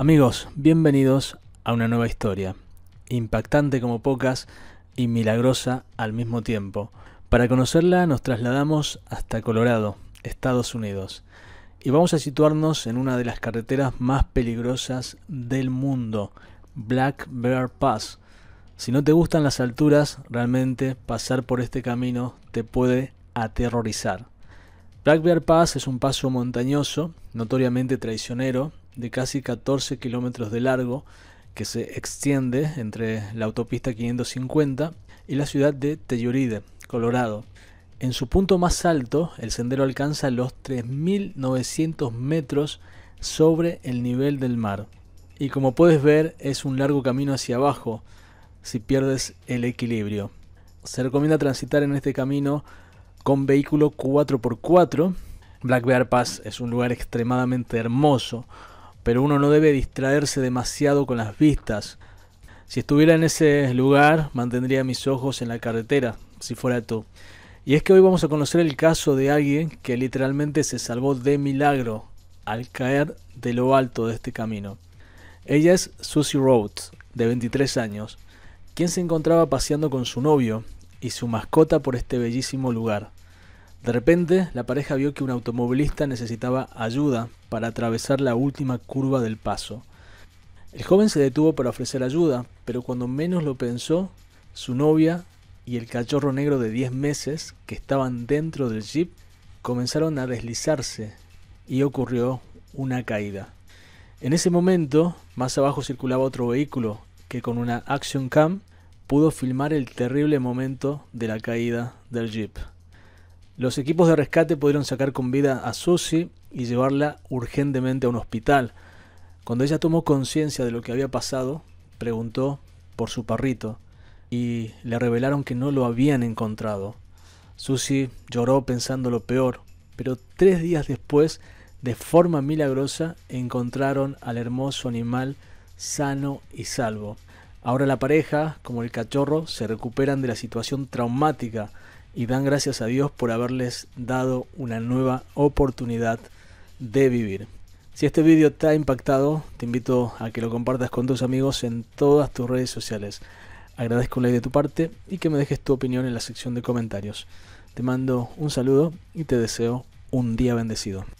Amigos, bienvenidos a una nueva historia, impactante como pocas y milagrosa al mismo tiempo. Para conocerla nos trasladamos hasta Colorado, Estados Unidos, y vamos a situarnos en una de las carreteras más peligrosas del mundo, Black Bear Pass. Si no te gustan las alturas, realmente pasar por este camino te puede aterrorizar. Black Bear Pass es un paso montañoso, notoriamente traicionero, de casi 14 kilómetros de largo que se extiende entre la autopista 550 y la ciudad de Telluride, Colorado. En su punto más alto, el sendero alcanza los 3.900 metros sobre el nivel del mar. Y como puedes ver, es un largo camino hacia abajo si pierdes el equilibrio. Se recomienda transitar en este camino con vehículo 4x4. Black Bear Pass es un lugar extremadamente hermoso, pero uno no debe distraerse demasiado con las vistas. Si estuviera en ese lugar, mantendría mis ojos en la carretera, si fuera tú. Y es que hoy vamos a conocer el caso de alguien que literalmente se salvó de milagro al caer de lo alto de este camino. Ella es Susie Rhodes, de 23 años, quien se encontraba paseando con su novio y su mascota por este bellísimo lugar. De repente, la pareja vio que un automovilista necesitaba ayuda para atravesar la última curva del paso. El joven se detuvo para ofrecer ayuda, pero cuando menos lo pensó, su novia y el cachorro negro de 10 meses que estaban dentro del jeep comenzaron a deslizarse y ocurrió una caída. En ese momento, más abajo circulaba otro vehículo que con una Action Cam pudo filmar el terrible momento de la caída del jeep. Los equipos de rescate pudieron sacar con vida a Susie y llevarla urgentemente a un hospital. Cuando ella tomó conciencia de lo que había pasado, preguntó por su perrito y le revelaron que no lo habían encontrado. Susie lloró pensando lo peor, pero tres días después, de forma milagrosa, encontraron al hermoso animal sano y salvo. Ahora la pareja, como el cachorro, se recuperan de la situación traumática y dan gracias a Dios por haberles dado una nueva oportunidad de vivir. Si este vídeo te ha impactado, te invito a que lo compartas con tus amigos en todas tus redes sociales. Agradezco un like de tu parte y que me dejes tu opinión en la sección de comentarios. Te mando un saludo y te deseo un día bendecido.